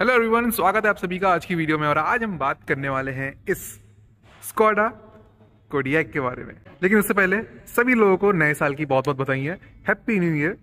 hello everyone स्वागत है आप सभी का आज की वीडियो में और आज हम बात करने वाले हैं इस स्कॉडा कोडियक के बारे में लेकिन उससे पहले सभी लोगों को नए साल की बहुत बहुत बताई है हैप्पी न्यू ईयर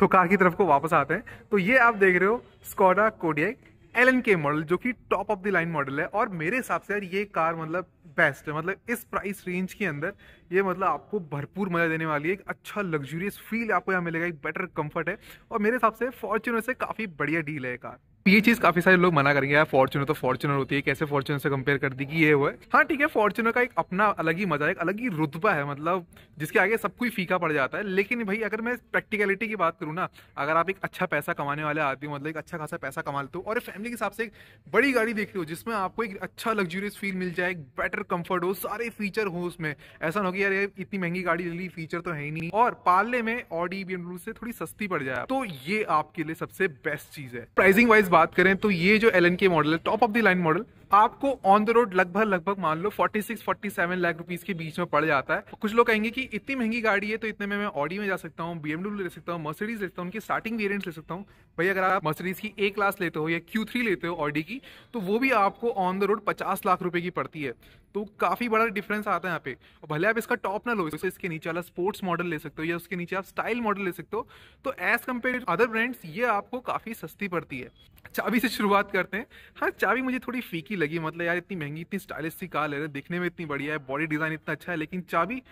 तो कार की तरफ को वापस आते हैं तो ये आप देख रहे हो Skoda Kodiaq L N K model जो कि top of the line model है और मेरे हिसाब से यार ये कार मतलब बेस्ट है मतलब इस प्राइस रेंज के अंदर ये मतलब आपको भरपूर मजा देने वाली है एक अच्छा लग्जूरियस फील आपको यहाँ मिलेगा एक बेटर कंफर्ट है और मेरे हिसाब से फॉर्च्यूनर से काफ़ी बढ़िया डील है कार ये चीज़ काफ़ी सारे लोग मना करेंगे यार फॉर्चुनर तो फॉर्चुनर होती है कैसे फॉर्चुनर से कंपेयर कर दी कि ये हुआ है हाँ ठीक है फॉर्चुनर का एक अपना अलग ही मजा है एक अलग ही रुतबा है मतलब जिसके आगे सब कुछ फीका पड़ जाता है लेकिन भाई अगर मैं प्रैक्टिकलिटी की बात करूँ ना अगर आप एक अच्छा पैसा कमाने वाले आदमी मतलब एक अच्छा खासा पैसा कमा लेते हो और फैमिली के हिसाब से एक बड़ी गाड़ी देख रहे हो जिसमें आपको एक अच्छा लग्जूरियस फील मिल जाए एक बेटर कंफर्ट हो सारे फीचर हो उसमें ऐसा ना हो कि यार इतनी महंगी गाड़ी ले ली फीचर तो है ही नहीं और पार्ले में ऑडी बी से थोड़ी सस्ती पड़ जाए तो ये आपके लिए सबसे बेस्ट चीज़ है प्राइसिंग वाइज बात करें तो ये जो एल मॉडल है top of the line model आपको ऑन द रोड लगभग लगभग मान लो 46 47 लाख रुपीस के बीच में पड़ जाता है कुछ लोग कहेंगे कि इतनी महंगी गाड़ी है तो इतने में मैं ऑडी में जा सकता हूँ बीएमडब्ल्यू ले सकता हूँ मर्सिडीज ले सकता हूँ उनकी स्टार्टिंग वेरियंट ले सकता हूँ भाई अगर आप मर्सिडीज की ए क्लास लेते हो या क्यू थ्री लेते हो ऑडी की तो वो भी आपको ऑन द रोड पचास लाख रुपए की पड़ती है तो काफी बड़ा डिफरेंस आता है यहाँ पे और भले आप इसका टॉप ना लो तो इसके नीचे वाला स्पोर्ट्स मॉडल ले सकते हो या उसके नीचे आप स्टाइल मॉडल ले सकते हो तो as compared to other brands ये आपको काफी सस्ती पड़ती है चाबी से शुरुआत करते हैं हाँ चाबी मुझे थोड़ी फीकी की लगी मतलब यार इतनी महंगी इतनी स्टाइलिश सी कार ले रहे हैं देखने में इतनी बढ़िया है बॉडी डिज़ाइन इतना अच्छा है लेकिन चाबी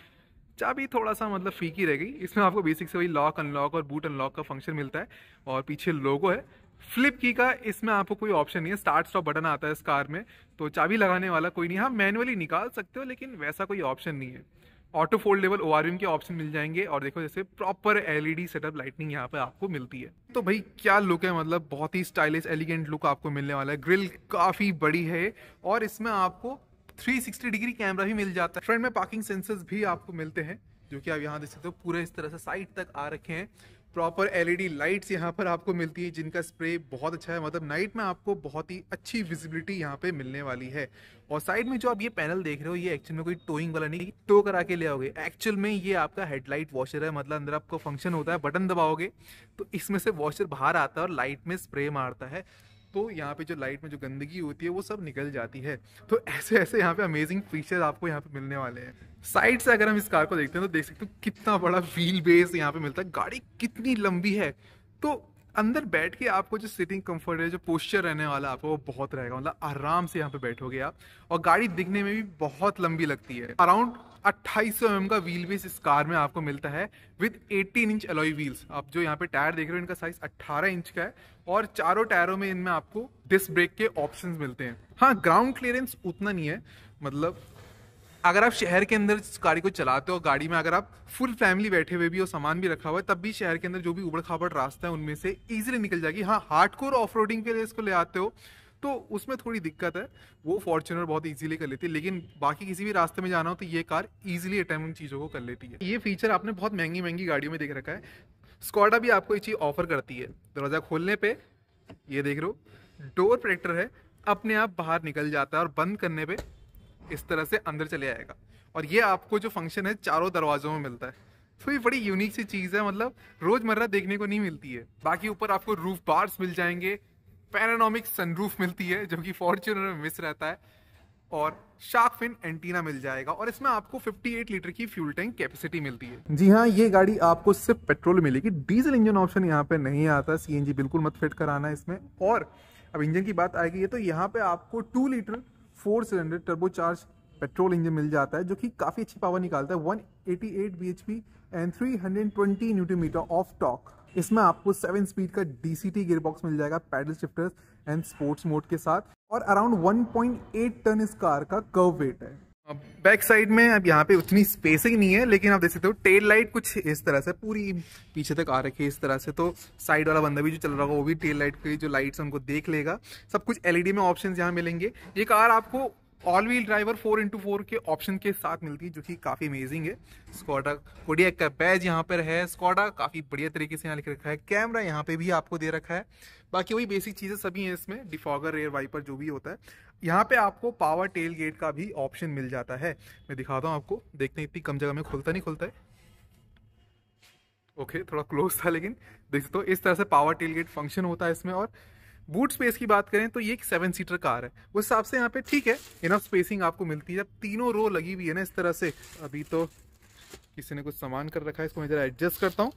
चाबी थोड़ा सा मतलब फीकी रह गई इसमें आपको बेसिक से वही लॉक अनलॉक और बूट अनलॉक का फंक्शन मिलता है और पीछे लोगो है फ्लिप की का इसमें आपको कोई ऑप्शन नहीं है स्टार्ट स्टॉप बटन आता है इस कार में तो चाबी लगाने वाला कोई नहीं हाँ मैनुअली निकाल सकते हो लेकिन वैसा कोई ऑप्शन नहीं है ऑटो फोल्डेबल ओ के ऑप्शन मिल जाएंगे और देखो जैसे प्रॉपर एलईडी सेटअप लाइटनिंग यहाँ पे आपको मिलती है तो भाई क्या लुक है मतलब बहुत ही स्टाइलिश एलिगेंट लुक आपको मिलने वाला है ग्रिल काफ़ी बड़ी है और इसमें आपको 360 डिग्री कैमरा भी मिल जाता है फ्रंट में पार्किंग सेंसर्स भी आपको मिलते हैं जो कि आप यहाँ देख सकते हो पूरे इस तरह से साइड तक आ रखे हैं प्रॉपर एलईडी लाइट्स यहाँ पर आपको मिलती है जिनका स्प्रे बहुत अच्छा है मतलब नाइट में आपको बहुत ही अच्छी विजिबिलिटी यहाँ पे मिलने वाली है और साइड में जो आप ये पैनल देख रहे हो ये एक्चुअल में कोई टोइंग वाला नहीं टो करा के ले आओगे एक्चुअल में ये आपका हेडलाइट वॉशर है मतलब अंदर आपका फंक्शन होता है बटन दबाओगे तो इसमें से वॉशर बाहर आता है और लाइट में स्प्रे मारता है तो यहाँ पे जो लाइट में जो गंदगी होती है वो सब निकल जाती है तो ऐसे ऐसे यहाँ पे अमेजिंग फीचर आपको यहाँ पे मिलने वाले हैं साइड से अगर हम इस कार को देखते हैं तो देख सकते हो कितना बड़ा व्हील बेस यहाँ पे मिलता है गाड़ी कितनी लंबी है तो अंदर बैठ के आपको जो सिटिंग कंफर्ट है जो पोस्चर रहने वाला आपको वो बहुत रहेगा मतलब आराम से यहाँ पे बैठोगे आप और गाड़ी दिखने में भी बहुत लंबी लगती है अराउंड 2800 सौ mm का व्हील बेस इस कार में आपको मिलता है विद 18 इंच अलॉय व्हील्स आप जो यहाँ पे टायर देख रहे हो इनका साइज 18 इंच का है और चारों टायरों में इनमें आपको डिस्क ब्रेक के ऑप्शन मिलते हैं हाँ ग्राउंड क्लियरेंस उतना नहीं है मतलब अगर आप शहर के अंदर गाड़ी को चलाते हो गाड़ी में अगर आप फुल फैमिली बैठे हुए भी हो सामान भी रखा हुआ है तब भी शहर के अंदर जो भी उबड़ खाबड़ रास्ता है उनमें से ईजिली निकल जाएगी हाँ हार्ड कोर ऑफ रोडिंग के लिए इसको ले आते हो तो उसमें थोड़ी दिक्कत है वो फॉर्चुनर बहुत इजीली कर लेती है लेकिन बाकी किसी भी रास्ते में जाना हो तो ये कार इजीली अटैम चीज़ों को कर लेती है ये फीचर आपने बहुत महंगी महंगी गाड़ियों में देख रखा है स्कॉडा भी आपको ये चीज़ ऑफर करती है दरवाज़ा खोलने पे ये देख रहे हो डोर प्रेक्टर है अपने आप बाहर निकल जाता है और बंद करने पर इस तरह से अंदर चले आएगा और ये आपको जो फंक्शन है चारों दरवाज़ों में मिलता है तो ये बड़ी यूनिक सी चीज़ है मतलब रोज़मर्रा देखने को नहीं मिलती है बाकी ऊपर आपको रूफ बार्स मिल जाएंगे पैरानॉमिक सनरूफ मिलती है जो कि फॉर्चूनर में मिस रहता है और शार्क फिन एंटीना मिल जाएगा और इसमें आपको 58 लीटर की फ्यूल टैंक कैपेसिटी मिलती है जी हाँ ये गाड़ी आपको सिर्फ पेट्रोल मिलेगी डीजल इंजन ऑप्शन यहाँ पे नहीं आता सी बिल्कुल मत फिट कराना इसमें और अब इंजन की बात आएगी ये तो यहाँ पे आपको two litre four cylinder turbocharge petrol engine मिल जाता है जो कि काफ़ी अच्छी पावर निकालता है 188 P and 320 newton metre of torque इसमें आपको सेवन स्पीड का डी सी टी गेयरबॉक्स मिल जाएगा paddle shifters and sports mode के साथ और अराउंड 1.8 टन इस कार का कर्व वेट है अब बैक साइड में अब यहाँ पे उतनी स्पेस ही नहीं है लेकिन आप देख सकते हो टेल लाइट कुछ इस तरह से पूरी पीछे तक आ रखी है इस तरह से तो साइड वाला बंदा भी जो चल रहा होगा वो भी टेल लाइट की जो लाइट्स हमको देख लेगा सब कुछ एलईडी में ऑप्शन यहाँ मिलेंगे ये कार आपको all wheel driver four into four के ऑप्शन के साथ मिलती है जो कि काफ़ी अमेजिंग है स्कॉडा कोडियक का बैज यहाँ पर है स्कॉडा काफ़ी बढ़िया तरीके से यहाँ लिख रखा है कैमरा यहाँ पे भी आपको दे रखा है बाकी वही बेसिक चीज़ें सभी हैं इसमें डिफॉगर रेयर वाइपर जो भी होता है यहाँ पे आपको पावर टेल गेट का भी ऑप्शन मिल जाता है मैं दिखाता हूँ आपको देखते हैं इतनी कम जगह में खुलता नहीं खुलता है ओके थोड़ा क्लोज था लेकिन देख सकते हो इस तरह से पावर टेल गेट फंक्शन होता है इसमें और बूट स्पेस की बात करें तो ये एक सेवन सीटर कार है उस हिसाब से यहाँ पे ठीक है इनफ स्पेसिंग आपको मिलती है जब तीनों रो लगी हुई है ना इस तरह से अभी तो किसी ने कुछ सामान कर रखा है इसको मैं ज़रा एडजस्ट करता हूँ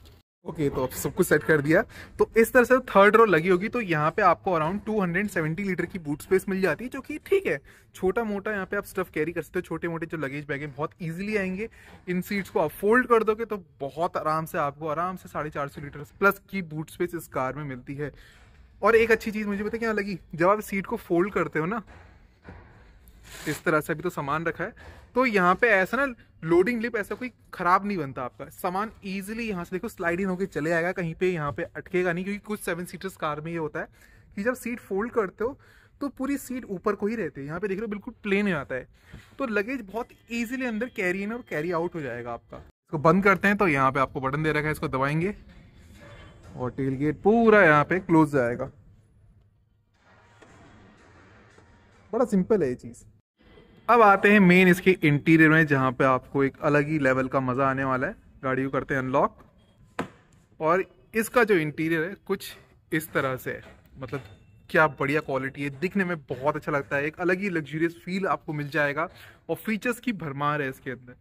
ओके okay, तो आप सब कुछ सेट कर दिया तो इस तरह से थर्ड रो लगी होगी तो यहाँ पे आपको अराउंड 270 लीटर की बूट स्पेस मिल जाती है जो कि ठीक है छोटा मोटा यहाँ पे आप स्टफ कैरी कर सकते हो छोटे मोटे जो लगेज बैग हैं बहुत इजीली आएंगे इन सीट्स को आप फोल्ड कर दोगे तो बहुत आराम से आपको आराम से साढ़े चार सौ लीटर प्लस की बूट स्पेस इस कार में मिलती है और एक अच्छी चीज़ मुझे पता क्या लगी जब आप सीट को फोल्ड करते हो ना इस तरह से अभी तो सामान रखा है तो यहाँ पे ऐसा ना लोडिंग लिप ऐसा कोई ख़राब नहीं बनता आपका सामान ईजिली यहाँ से देखो स्लाइड इन होकर चले आएगा कहीं पे यहाँ पे अटकेगा नहीं क्योंकि कुछ सेवन सीटर्स कार में ये होता है कि जब सीट फोल्ड करते हो तो पूरी सीट ऊपर को ही रहती है यहाँ पे देख रहे हो बिल्कुल प्लेन हो आता है तो लगेज बहुत ईजिली अंदर कैरी इन और कैरी आउट हो जाएगा आपका इसको बंद करते हैं तो यहाँ पे आपको बटन दे रखा है इसको दबाएंगे और टेल गेट पूरा यहाँ पे क्लोज जाएगा बड़ा सिंपल है ये चीज़ अब आते हैं मेन इसके इंटीरियर में जहाँ पे आपको एक अलग ही लेवल का मज़ा आने वाला है गाड़ी को करते हैं अनलॉक और इसका जो इंटीरियर है कुछ इस तरह से है मतलब क्या बढ़िया क्वालिटी है दिखने में बहुत अच्छा लगता है एक अलग ही लग्जूरियस फील आपको मिल जाएगा और फीचर्स की भरमार है इसके अंदर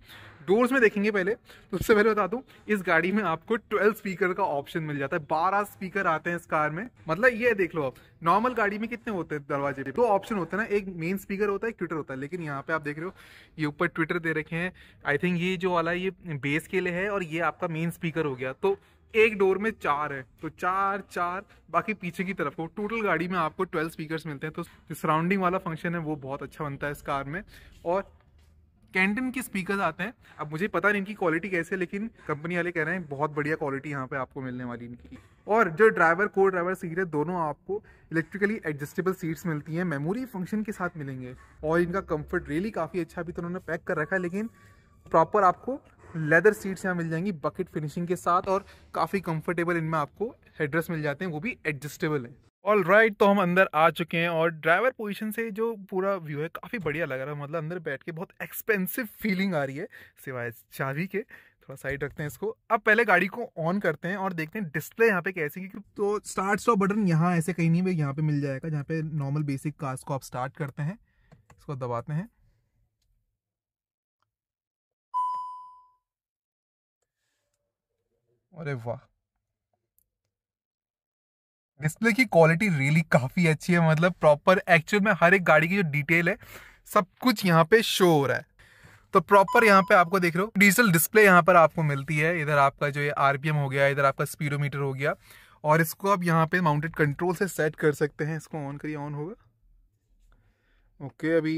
डोर्स में देखेंगे पहले तो उससे पहले बता दूं इस गाड़ी में आपको 12 स्पीकर का ऑप्शन मिल जाता है 12 स्पीकर आते हैं इस कार में मतलब ये देख लो आप नॉर्मल गाड़ी में कितने होते हैं दरवाजे पे दो तो ऑप्शन होते हैं ना एक मेन स्पीकर होता है एक ट्विटर होता है लेकिन यहाँ पे आप देख रहे हो ये ऊपर ट्विटर दे रखे हैं आई थिंक ये जो वाला ये बेस के लिए है और ये आपका मेन स्पीकर हो गया तो एक डोर में चार है तो चार चार बाकी पीछे की तरफ हो तो टोटल गाड़ी में आपको ट्वेल्व स्पीकर्स मिलते हैं तो जो सराउंडिंग वाला फंक्शन है वो बहुत अच्छा बनता है इस कार में और कैंटन के स्पीकर आते हैं अब मुझे पता नहीं इनकी क्वालिटी कैसे है लेकिन कंपनी वाले कह रहे हैं बहुत बढ़िया क्वालिटी यहाँ पे आपको मिलने वाली इनकी और जो ड्राइवर को ड्राइवर सीट है दोनों आपको इलेक्ट्रिकली एडजस्टेबल सीट्स मिलती हैं मेमोरी फंक्शन के साथ मिलेंगे और इनका कम्फर्ट रियली काफ़ी अच्छा अभी तो उन्होंने पैक कर रखा है लेकिन प्रॉपर आपको लेदर सीट्स यहाँ मिल जाएंगी बकेट फिनिशिंग के साथ और काफ़ी कंफर्टेबल इनमें आपको हेड्रेस मिल जाते हैं वो भी एडजस्टेबल हैं ऑल राइट right, तो हम अंदर आ चुके हैं और ड्राइवर पोजीशन से जो पूरा व्यू है काफ़ी बढ़िया लग रहा है मतलब अंदर बैठ के बहुत एक्सपेंसिव फीलिंग आ रही है सिवाय चाबी के थोड़ा साइड रखते हैं इसको अब पहले गाड़ी को ऑन करते हैं और देखते हैं डिस्प्ले यहाँ पे कैसे की तो स्टार्ट स्टॉप बटन यहाँ ऐसे कहीं नहीं यहाँ पे मिल जाएगा जहाँ पे नॉर्मल बेसिक कार्स को आप स्टार्ट करते हैं इसको दबाते हैं अरे वाह डिस्प्ले की क्वालिटी रियली काफ़ी अच्छी है मतलब प्रॉपर एक्चुअल में हर एक गाड़ी की जो डिटेल है सब कुछ यहाँ पे शो हो रहा है तो प्रॉपर यहाँ पे आपको देख रहे हो डिजिटल डिस्प्ले यहाँ पर आपको मिलती है इधर आपका जो ये आरपीएम हो गया इधर आपका स्पीडोमीटर हो गया और इसको आप यहाँ पे माउंटेड कंट्रोल से सेट कर सकते हैं इसको ऑन करिए ऑन होगा ओके अभी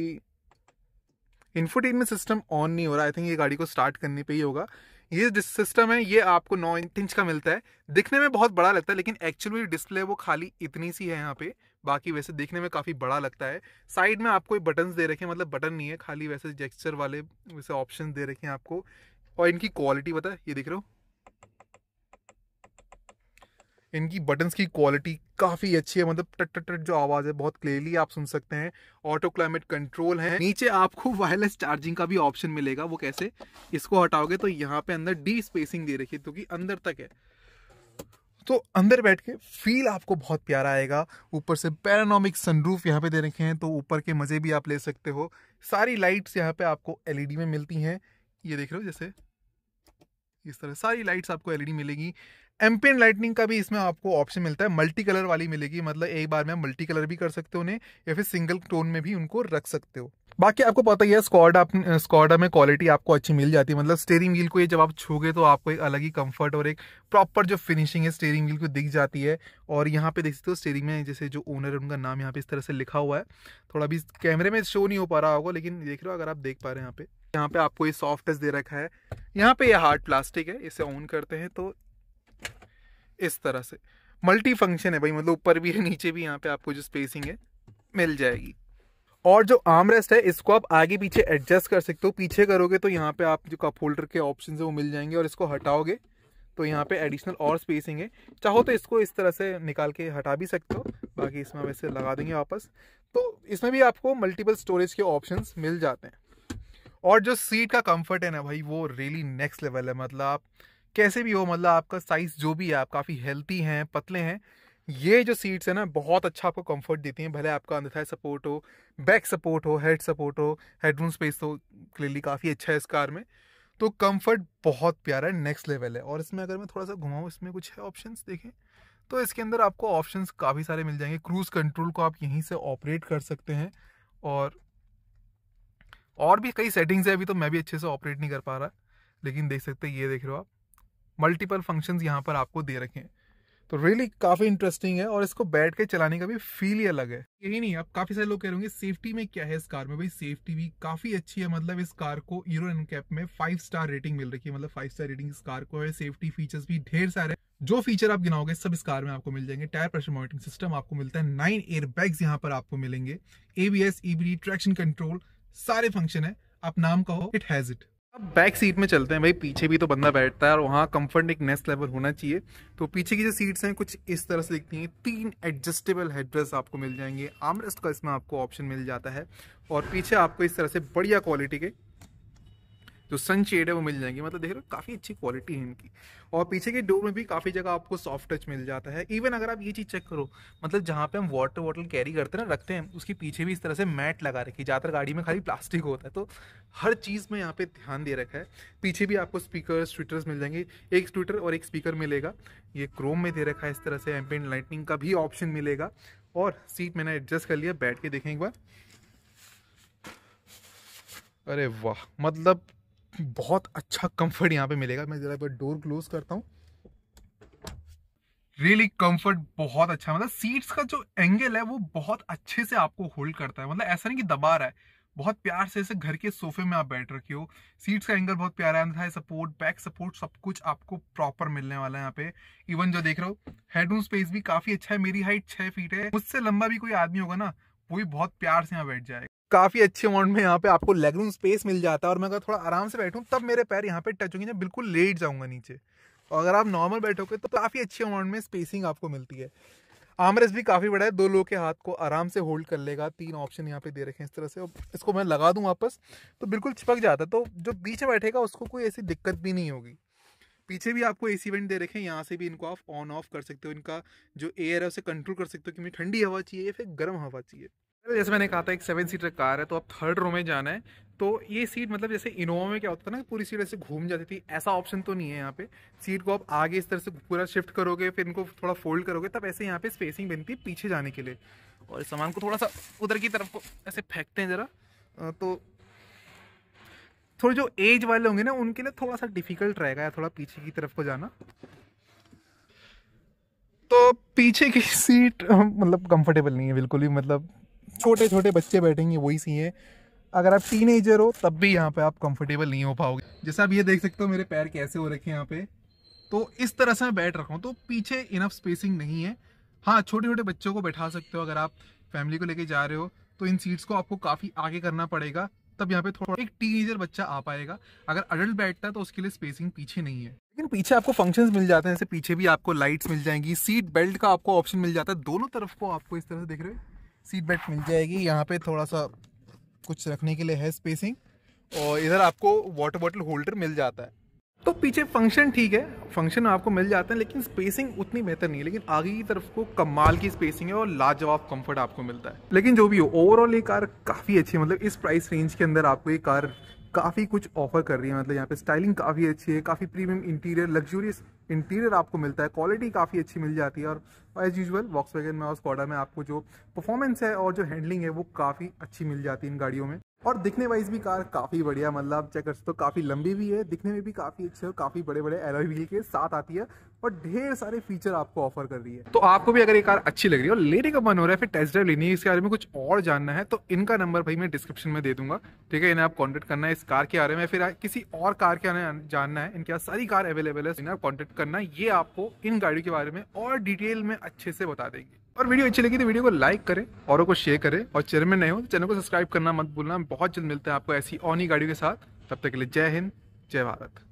इन्फोटेनमेंट सिस्टम ऑन नहीं हो रहा आई थिंक ये गाड़ी को स्टार्ट करने पे ही होगा ये जिस सिस्टम है ये आपको नौ इंच का मिलता है दिखने में बहुत बड़ा लगता है लेकिन एक्चुअली डिस्प्ले वो खाली इतनी सी है यहाँ पे बाकी वैसे देखने में काफ़ी बड़ा लगता है साइड में आपको बटन दे रखे हैं मतलब बटन नहीं है खाली वैसे जेक्चर वाले वैसे ऑप्शन दे रखे हैं आपको और इनकी क्वालिटी बता ये देख रहे हो इनकी बटन्स की क्वालिटी काफ़ी अच्छी है मतलब टट टट टट जो आवाज़ है बहुत क्लियरली आप सुन सकते हैं ऑटो क्लाइमेट कंट्रोल है नीचे आपको वायरलेस चार्जिंग का भी ऑप्शन मिलेगा वो कैसे इसको हटाओगे तो यहाँ पे अंदर डी स्पेसिंग दे रखी है क्योंकि अंदर तक है तो अंदर बैठ के फील आपको बहुत प्यारा आएगा ऊपर से पैरानोमिक सनरूफ यहाँ पे दे रखे हैं तो ऊपर के मज़े भी आप ले सकते हो सारी लाइट्स यहाँ पे आपको एलईडी में मिलती हैं ये देख रहे हो जैसे इस तरह सारी लाइट्स आपको एलईडी मिलेगी एम्पेन लाइटनिंग का भी इसमें आपको ऑप्शन मिलता है मल्टी कलर वाली मिलेगी मतलब एक बार में मल्टी कलर भी कर सकते हो उन्हें या फिर सिंगल टोन में भी उनको रख सकते हो बाकी आपको पता ही है स्कॉडा स्कॉडा में क्वालिटी आपको अच्छी मिल जाती है मतलब स्टेयरिंग व्हील को ये जब आप छूगे तो आपको एक अलग ही कंफर्ट और एक प्रॉपर जो फिनिशिंग है स्टेयरिंग व्हील को दिख जाती है और यहाँ पे देख सकते हो स्टेयरिंग में जैसे जो ओनर है उनका नाम यहाँ पे इस तरह से लिखा हुआ है थोड़ा अभी कैमरे में शो नहीं हो पा रहा होगा लेकिन देख रहे हो अगर आप देख पा रहे हैं यहाँ पे यहाँ पे आपको ये सॉफ्ट टच दे रखा है यहाँ पे ये हार्ड प्लास्टिक है इसे ऑन करते हैं तो इस तरह से मल्टी फंक्शन है भाई मतलब ऊपर भी है नीचे भी यहाँ पे आपको जो स्पेसिंग है मिल जाएगी और जो आर्म रेस्ट है इसको आप आगे पीछे एडजस्ट कर सकते हो पीछे करोगे तो यहाँ पे आप जो कप होल्डर के ऑप्शन है वो मिल जाएंगे और इसको हटाओगे तो यहाँ पे एडिशनल और स्पेसिंग है चाहो तो इसको इस तरह से निकाल के हटा भी सकते हो बाकी इसमें वैसे लगा देंगे वापस तो इसमें भी आपको मल्टीपल स्टोरेज के ऑप्शन मिल जाते हैं और जो सीट का कम्फर्ट है ना भाई वो रियली नेक्स्ट लेवल है मतलब आप कैसे भी हो मतलब आपका साइज़ जो भी है आप काफ़ी हेल्थी हैं पतले हैं ये जो सीट्स है ना बहुत अच्छा आपको कंफर्ट देती हैं भले आपका अंदर सपोर्ट हो बैक सपोर्ट हो हेड सपोर्ट हो हेडरूम स्पेस तो क्लियरली काफ़ी अच्छा है इस कार में तो कंफर्ट बहुत प्यारा है नेक्स्ट लेवल है और इसमें अगर मैं थोड़ा सा घुमाऊँ इसमें कुछ है ऑप्शन देखें तो इसके अंदर आपको ऑप्शन काफ़ी सारे मिल जाएंगे क्रूज़ कंट्रोल को आप यहीं से ऑपरेट कर सकते हैं और और भी कई सेटिंग्स है अभी तो मैं भी अच्छे से ऑपरेट नहीं कर पा रहा लेकिन देख सकते हैं ये देख रहे हो आप मल्टीपल फंक्शंस यहाँ पर आपको दे रखे हैं तो रियली really, काफ़ी इंटरेस्टिंग है और इसको बैठ के चलाने का भी फील ही अलग है यही नहीं आप काफ़ी सारे लोग कह रहे होंगे सेफ्टी में क्या है इस कार में भाई सेफ्टी भी काफ़ी अच्छी है मतलब इस कार को यूरो कैप में फाइव स्टार रेटिंग मिल रही है मतलब फाइव स्टार रेटिंग इस कार को है सेफ्टी फीचर्स भी ढेर सारे जो फीचर आप गिनाओगे सब इस कार में आपको मिल जाएंगे टायर प्रेशर मॉनिटरिंग सिस्टम आपको मिलता है नाइन एयर बैग्स यहाँ पर आपको मिलेंगे एबीएस ईबीडी ट्रैक्शन कंट्रोल सारे फंक्शन है आप नाम कहो it has it back seat में चलते हैं भाई पीछे भी तो बंदा बैठता है और वहाँ कंफर्ट एक नेक्स्ट लेवल होना चाहिए तो पीछे की जो सीट्स हैं कुछ इस तरह से दिखती हैं तीन एडजस्टेबल हेडरेस्ट आपको मिल जाएंगे आमरेस्ट का इसमें आपको ऑप्शन मिल जाता है और पीछे आपको इस तरह से बढ़िया क्वालिटी के जो सन शेड है वो मिल जाएंगे मतलब देख रहे हो काफ़ी अच्छी क्वालिटी है इनकी और पीछे के डोर में भी काफ़ी जगह आपको सॉफ्ट टच मिल जाता है इवन अगर आप ये चीज़ चेक करो मतलब जहाँ पे हम वाटर बॉटल कैरी करते हैं ना रखते हैं उसके पीछे भी इस तरह से मैट लगा रखी ज़्यादातर गाड़ी में खाली प्लास्टिक होता है तो हर चीज़ में यहाँ पे ध्यान दे रखा है पीछे भी आपको स्पीकर ट्विटर्स मिल जाएंगे एक ट्विटर और एक स्पीकर मिलेगा ये क्रोम में दे रखा है इस तरह से एम्पेंट लाइटनिंग का भी ऑप्शन मिलेगा और सीट मैंने एडजस्ट कर लिया बैठ के देखें एक बार अरे वाह मतलब बहुत अच्छा कंफर्ट यहाँ पे मिलेगा मैं ज़रा डोर क्लोज करता हूँ रियली really कंफर्ट बहुत अच्छा मतलब सीट्स का जो एंगल है वो बहुत अच्छे से आपको होल्ड करता है मतलब ऐसा नहीं कि दबा रहा है बहुत प्यार से ऐसे घर के सोफे में आप बैठ रखे हो सीट्स का एंगल बहुत प्यारा है सपोर्ट बैक सपोर्ट सब कुछ आपको प्रॉपर मिलने वाला है यहाँ पे इवन जो देख रहे हो हेडरूम स्पेस भी काफी अच्छा है मेरी हाइट छह फीट है उससे लंबा भी कोई आदमी होगा ना वो भी बहुत प्यार से यहाँ बैठ जाएगा काफ़ी अच्छे अमाउंट में यहाँ पे आपको लेग रूम स्पेस मिल जाता है और मैं अगर थोड़ा आराम से बैठूँ तब मेरे पैर यहाँ पे टच होंगे बिल्कुल लेट जाऊंगा नीचे और अगर आप नॉर्मल बैठोगे तो काफ़ी अच्छे अमाउंट में स्पेसिंग आपको मिलती है आमरेस भी काफ़ी बड़ा है दो लोग के हाथ को आराम से होल्ड कर लेगा तीन ऑप्शन यहाँ पे दे रखे हैं इस तरह से इसको मैं लगा दूँ वापस तो बिल्कुल चिपक जाता है तो जो बीच में बैठेगा उसको कोई ऐसी दिक्कत भी नहीं होगी पीछे भी आपको ए सी वेंट दे रखे हैं यहाँ से भी इनको आप ऑन ऑफ कर सकते हो इनका जो एयर है उसे कंट्रोल कर सकते हो कि मुझे ठंडी हवा चाहिए या फिर गर्म हवा चाहिए तो जैसे मैंने कहा था एक सेवन सीटर कार है तो आप थर्ड रो में जाना है तो ये सीट मतलब जैसे इनोवा में क्या होता था ना पूरी सीट ऐसे घूम जाती थी ऐसा ऑप्शन तो नहीं है यहाँ पे सीट को आप आगे इस तरह से पूरा शिफ्ट करोगे फिर इनको थोड़ा फोल्ड करोगे तब ऐसे यहाँ पे स्पेसिंग बनती है पीछे जाने के लिए और सामान को थोड़ा सा उधर की तरफ को ऐसे फेंकते हैं ज़रा तो थोड़े जो एज वाले होंगे ना उनके लिए थोड़ा सा डिफिकल्ट रहेगा या थोड़ा पीछे की तरफ को जाना तो पीछे की सीट मतलब कंफर्टेबल नहीं है बिल्कुल भी मतलब छोटे छोटे बच्चे बैठेंगे वही सी है अगर आप टीन हो तब भी यहाँ पे आप कंफर्टेबल नहीं हो पाओगे जैसा आप ये देख सकते हो मेरे पैर कैसे हो रखे हैं यहाँ पे तो इस तरह से मैं बैठ रखा हूँ तो पीछे इनफ स्पेसिंग नहीं है हाँ छोटे छोटे बच्चों को बैठा सकते हो अगर आप फैमिली को लेके जा रहे हो तो इन सीट्स को आपको काफ़ी आगे करना पड़ेगा तब यहाँ पे थोड़ा एक टीनेजर बच्चा आ पाएगा अगर अडल्ट बैठता है तो उसके लिए स्पेसिंग पीछे नहीं है लेकिन पीछे आपको फंक्शंस मिल जाते हैं जैसे पीछे भी आपको लाइट्स मिल जाएंगी सीट बेल्ट का आपको ऑप्शन मिल जाता है दोनों तरफ को आपको इस तरह से देख रहे हो सीट बेल्ट मिल जाएगी यहाँ पे थोड़ा सा कुछ रखने के लिए है स्पेसिंग और इधर आपको वाटर बॉटल होल्डर मिल जाता है तो पीछे फंक्शन ठीक है फंक्शन आपको मिल जाते हैं लेकिन स्पेसिंग उतनी बेहतर नहीं है लेकिन आगे की तरफ को कमाल की स्पेसिंग है और लाजवाब कंफर्ट आपको मिलता है लेकिन जो भी हो ओवरऑल ये कार काफ़ी अच्छी है मतलब इस प्राइस रेंज के अंदर आपको ये कार काफ़ी कुछ ऑफर कर रही है मतलब यहाँ पे स्टाइलिंग काफ़ी अच्छी है काफ़ी प्रीमियम इंटीरियर लग्जूरियस इंटीरियर आपको मिलता है क्वालिटी काफ़ी अच्छी मिल जाती है और एज यूजल वॉक्स में और स्कॉडा में आपको जो परफॉर्मेंस है और जो हैंडलिंग है वो काफ़ी अच्छी मिल जाती है इन गाड़ियों में और दिखने वाइज भी कार काफ़ी बढ़िया मतलब आप चेक कर सकते हो काफ़ी लंबी भी है दिखने में भी काफ़ी अच्छी और काफ़ी बड़े बड़े एलॉय व्हील के साथ आती है और ढेर सारे फीचर आपको ऑफर कर रही है तो आपको भी अगर ये कार अच्छी लग रही है और लेने का मन हो रहा है फिर टेस्ट ड्राइव लेनी है इसके बारे में कुछ और जानना है तो इनका नंबर भाई मैं डिस्क्रिप्शन में दे दूंगा ठीक है इन्हें आप कॉन्टेक्ट करना है इस कार के बारे में फिर किसी और कार के जानना है इनके सारी कार अवेलेबल है तो इन्हें आप कॉन्टेक्ट करना ये आपको इन गाड़ियों के बारे में और डिटेल में अच्छे से बता देंगे और वीडियो अच्छी लगी तो वीडियो को लाइक करें औरों को शेयर करें और चैनल में नए हो तो चैनल को सब्सक्राइब करना मत भूलना बहुत जल्द मिलते हैं आपको ऐसी ऑनी गाड़ियों के साथ तब तक के लिए जय हिंद जय भारत